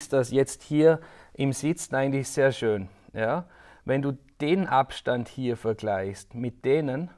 ist das jetzt hier im Sitzen eigentlich sehr schön. Ja? Wenn du den Abstand hier vergleichst mit denen,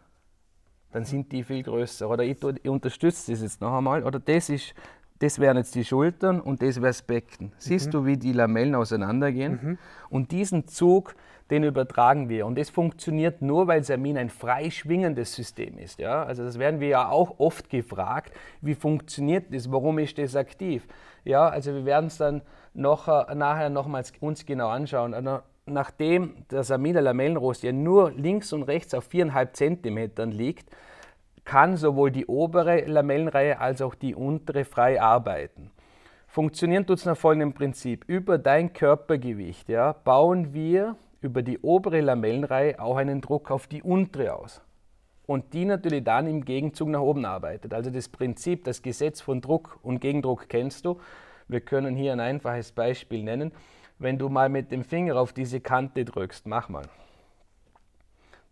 dann sind die viel größer. Oder ich, ich unterstütze das jetzt noch einmal. Oder das ist das wären jetzt die Schultern und das wäre das Becken. Siehst mhm. du, wie die Lamellen auseinandergehen? Mhm. Und diesen Zug, den übertragen wir. Und das funktioniert nur, weil Samin ein frei schwingendes System ist. Ja? Also das werden wir ja auch oft gefragt, wie funktioniert das, warum ist das aktiv? Ja, also wir werden es dann noch, äh, nachher nochmals uns genau anschauen. Also nachdem der Samin der Lamellenrost ja nur links und rechts auf 4,5 Zentimetern liegt, kann sowohl die obere Lamellenreihe als auch die untere frei arbeiten. Funktionieren tut es nach folgendem Prinzip. Über dein Körpergewicht ja, bauen wir über die obere Lamellenreihe auch einen Druck auf die untere aus. Und die natürlich dann im Gegenzug nach oben arbeitet. Also das Prinzip, das Gesetz von Druck und Gegendruck kennst du. Wir können hier ein einfaches Beispiel nennen. Wenn du mal mit dem Finger auf diese Kante drückst, mach mal,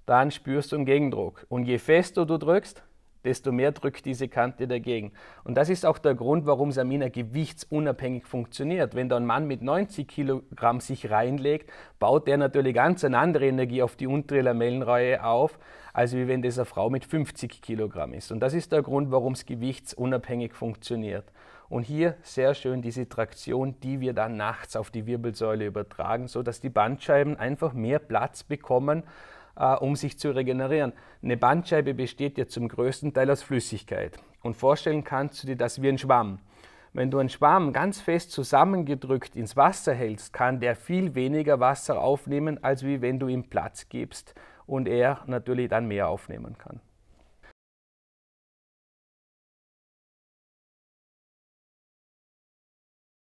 dann spürst du einen Gegendruck. Und je fester du drückst, desto mehr drückt diese Kante dagegen. Und das ist auch der Grund, warum Samina gewichtsunabhängig funktioniert. Wenn da ein Mann mit 90 Kilogramm sich reinlegt, baut der natürlich ganz eine andere Energie auf die untere Lamellenreihe auf, als wie wenn das eine Frau mit 50 Kilogramm ist. Und das ist der Grund, warum es gewichtsunabhängig funktioniert. Und hier sehr schön diese Traktion, die wir dann nachts auf die Wirbelsäule übertragen, sodass die Bandscheiben einfach mehr Platz bekommen äh, um sich zu regenerieren. Eine Bandscheibe besteht ja zum größten Teil aus Flüssigkeit. Und vorstellen kannst du dir das wie ein Schwamm. Wenn du einen Schwamm ganz fest zusammengedrückt ins Wasser hältst, kann der viel weniger Wasser aufnehmen, als wie wenn du ihm Platz gibst und er natürlich dann mehr aufnehmen kann.